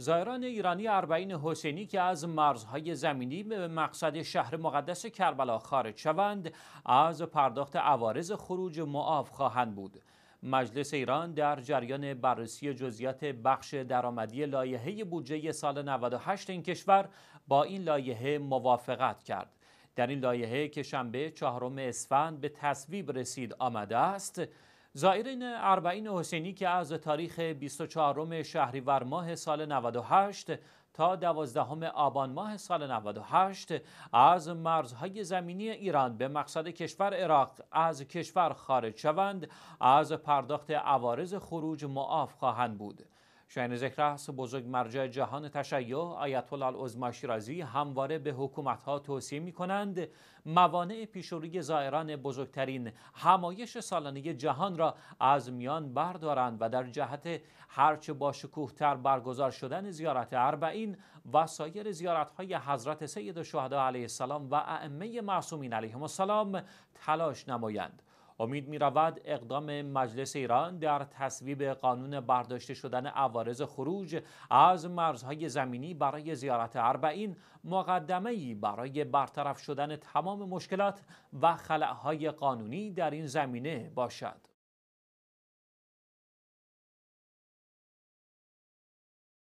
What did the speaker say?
زایران ایرانی اربعین حسینی که از مرزهای زمینی به مقصد شهر مقدس کربلا خارج شوند از پرداخت عوارض خروج معاف خواهند بود مجلس ایران در جریان بررسی جزئیات بخش درآمدی لایحه بودجه سال 98 این کشور با این لایحه موافقت کرد در این لایحه که شنبه چهارم اسفند به تصویب رسید آمده است زائرین اربعین حسینی که از تاریخ 24 شهریور ماه سال 98 تا 12 آبان ماه سال 98 از مرزهای زمینی ایران به مقصد کشور عراق از کشور خارج شوند از پرداخت عوارض خروج معاف خواهند بود شاین است بزرگ مرجع جهان تشیع آیت الله العظما شیرازی همواره به حکومت ها توصیه می کنند موانع پیشروی زائران بزرگترین همایش سالانه جهان را از میان بردارند و در جهت هرچه با تر برگزار شدن زیارت اربعین و سایر زیارت های حضرت سید الشهدا علیه السلام و ائمه معصومین علیهم السلام تلاش نمایند امید می رود اقدام مجلس ایران در تصویب قانون برداشته شدن عوارض خروج از مرزهای زمینی برای زیارت اربعین ای برای برطرف شدن تمام مشکلات و خلأهای قانونی در این زمینه باشد.